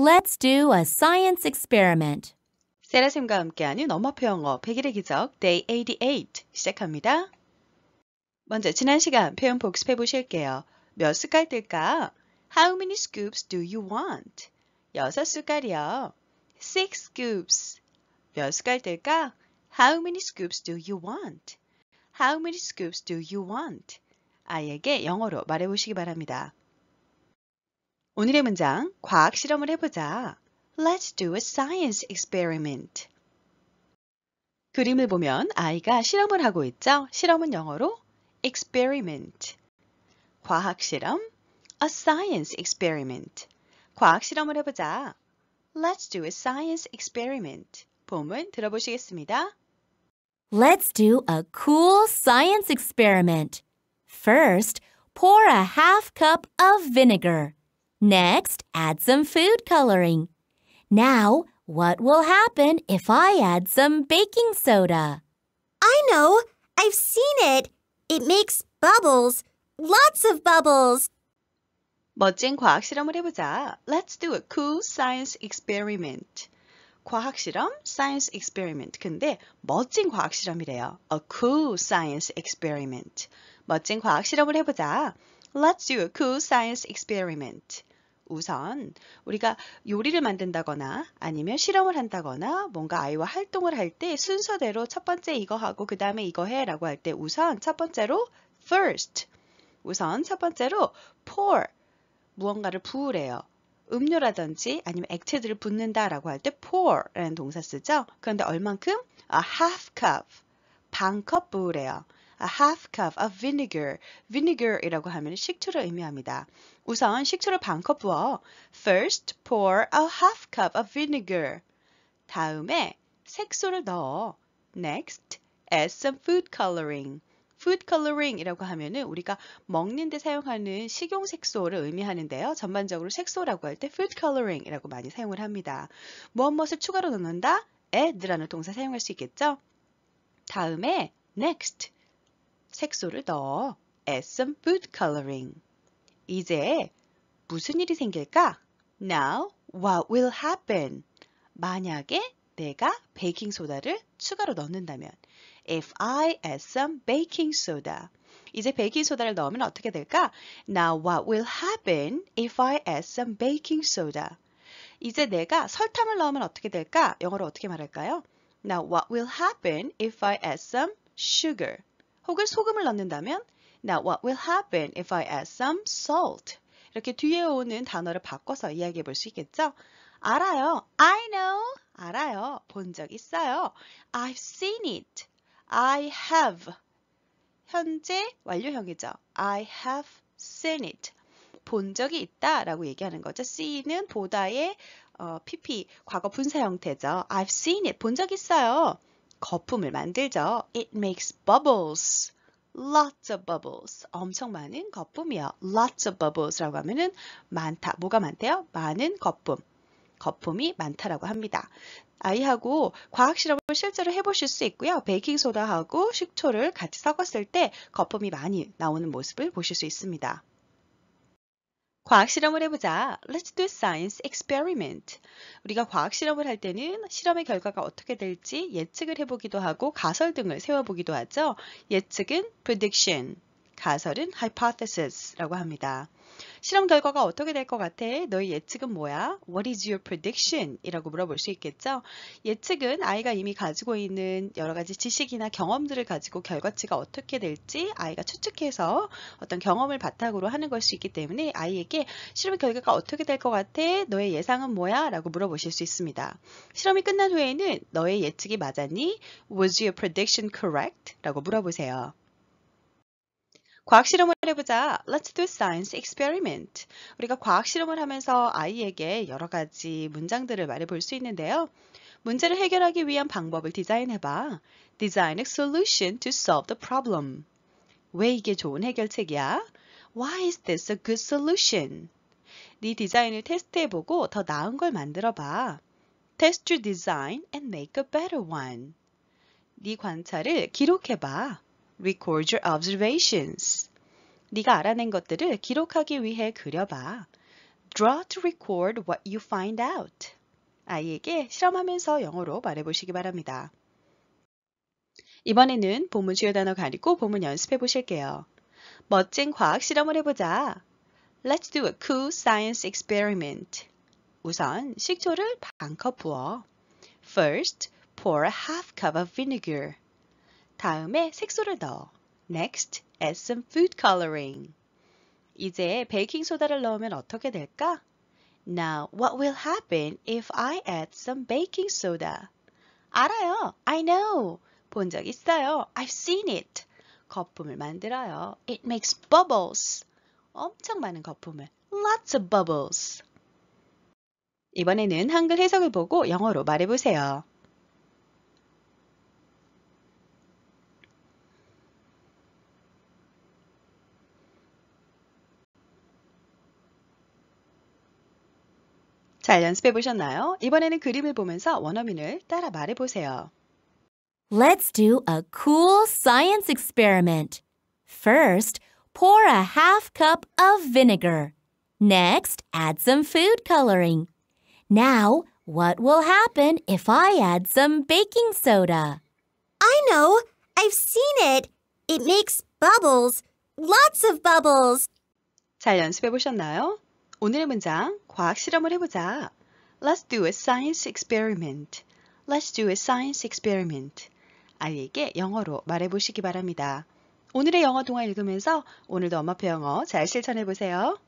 Let's do a science experiment. 세라쌤과 함께하는 엄마표 영어 100일의 기적 Day 88 시작합니다. 먼저 지난 시간 표현 복습해 보실게요. 몇 숟갈 뜰까? How many scoops do you want? 여섯 숟갈이요. Six scoops. 몇 숟갈 뜰까? How many scoops do you want? How many scoops do you want? 아이에게 영어로 말해 보시기 바랍니다. 오늘의 문장, 과학 실험을 해보자. Let's do a science experiment. 그림을 보면 아이가 실험을 하고 있죠? 실험은 영어로 experiment. 과학 실험, a science experiment. 과학 실험을 해보자. Let's do a science experiment. 봄은 들어보시겠습니다. Let's do a cool science experiment. First, pour a half cup of vinegar. Next, add some food coloring. Now, what will happen if I add some baking soda? I know. I've seen it. It makes bubbles. Lots of bubbles. 멋진 과학 실험을 해보자. Let's do a cool science experiment. 과학 실험, science experiment. 근데 멋진 과학 실험이래요. A cool science experiment. 멋진 과학 실험을 해보자. Let's do a cool science experiment. 우선 우리가 요리를 만든다거나 아니면 실험을 한다거나 뭔가 아이와 활동을 할 때 순서대로 첫 번째 이거 하고 그 다음에 이거 해 라고 할 때 우선 첫 번째로 first 우선 첫 번째로 pour 무언가를 부으래요. 음료라든지 아니면 액체들을 붓는다 라고 할 때 pour라는 동사 쓰죠. 그런데 얼만큼? a half cup 반 컵 부으래요. a half cup of vinegar. vinegar이라고 하면 식초를 의미합니다. 우선 식초를 반컵 부어 first pour a half cup of vinegar. 다음에 색소를 넣어 next add some food coloring. food coloring이라고 하면은 우리가 먹는 데 사용하는 식용 색소를 의미하는데요. 전반적으로 색소라고 할 때 food coloring이라고 많이 사용을 합니다. 무엇 무엇을 추가로 넣는다? add라는 동사 사용할 수 있겠죠? 다음에 next 색소를 넣어 add some food coloring. 이제 무슨 일이 생길까? Now what will happen? 만약에 내가 베이킹 소다를 추가로 넣는다면 If I add some baking soda 이제 베이킹 소다를 넣으면 어떻게 될까? Now what will happen if I add some baking soda? 이제 내가 설탕을 넣으면 어떻게 될까? 영어로 어떻게 말할까요? Now what will happen if I add some sugar? 혹은 소금을 넣는다면 Now what will happen if I add some salt? 이렇게 뒤에 오는 단어를 바꿔서 이야기해 볼 수 있겠죠? 알아요. I know. 알아요. 본 적 있어요. I've seen it. I have. 현재 완료형이죠. I have seen it. 본 적이 있다 라고 얘기하는 거죠. see는 보다의 어, PP 과거 분사 형태죠. I've seen it. 본 적 있어요. 거품을 만들죠. It makes bubbles. Lots of bubbles. 엄청 많은 거품이요. Lots of bubbles라고 하면은 많다. 뭐가 많대요? 많은 거품. 거품이 많다라고 합니다. 아이하고 과학 실험을 실제로 해보실 수 있고요. 베이킹 소다하고 식초를 같이 섞었을 때 거품이 많이 나오는 모습을 보실 수 있습니다. 과학 실험을 해보자. Let's do science experiment. 우리가 과학 실험을 할 때는 실험의 결과가 어떻게 될지 예측을 해보기도 하고 가설 등을 세워보기도 하죠. 예측은 prediction, 가설은 hypothesis라고 합니다. 실험 결과가 어떻게 될 것 같아? 너의 예측은 뭐야? What is your prediction? 이라고 물어볼 수 있겠죠. 예측은 아이가 이미 가지고 있는 여러 가지 지식이나 경험들을 가지고 결과치가 어떻게 될지 아이가 추측해서 어떤 경험을 바탕으로 하는 걸 수 있기 때문에 아이에게 실험 결과가 어떻게 될 것 같아? 너의 예상은 뭐야? 라고 물어보실 수 있습니다. 실험이 끝난 후에는 너의 예측이 맞았니? Was your prediction correct? 라고 물어보세요. 과학 실험을 해보자. Let's do science experiment. 우리가 과학 실험을 하면서 아이에게 여러 가지 문장들을 말해볼 수 있는데요. 문제를 해결하기 위한 방법을 디자인해봐. Design a solution to solve the problem. 왜 이게 좋은 해결책이야? Why is this a good solution? 네 디자인을 테스트해보고 더 나은 걸 만들어봐. Test your design and make a better one. 네 관찰을 기록해봐. Record your observations. 네가 알아낸 것들을 기록하기 위해 그려봐. Draw to record what you find out. 아이에게 실험하면서 영어로 말해보시기 바랍니다. 이번에는 본문 주요 단어 가리고 본문 연습해 보실게요. 멋진 과학 실험을 해보자. Let's do a cool science experiment. 우선 식초를 반컵 부어. First, pour a half cup of vinegar. 다음에 색소를 넣어. Next, add some food coloring. 이제 베이킹 소다를 넣으면 어떻게 될까? Now, what will happen if I add some baking soda? 알아요. I know. 본 적 있어요. I've seen it. 거품을 만들어요. It makes bubbles. 엄청 많은 거품을. Lots of bubbles. 이번에는 한글 해석을 보고 영어로 말해보세요. 잘 연습해 보셨나요? 이번에는 그림을 보면서 원어민을 따라 말해 보세요. Let's do a cool science experiment. First, pour a half cup of vinegar. Next, add some food coloring. Now, what will happen if I add some baking soda? I know. I've seen it. It makes bubbles. Lots of bubbles. 잘 연습해 보셨나요? 오늘의 문장, 과학 실험을 해보자. Let's do a science experiment. Let's do a science experiment. 아이에게 영어로 말해보시기 바랍니다. 오늘의 영어 동화 읽으면서 오늘도 엄마표 영어 잘 실천해보세요.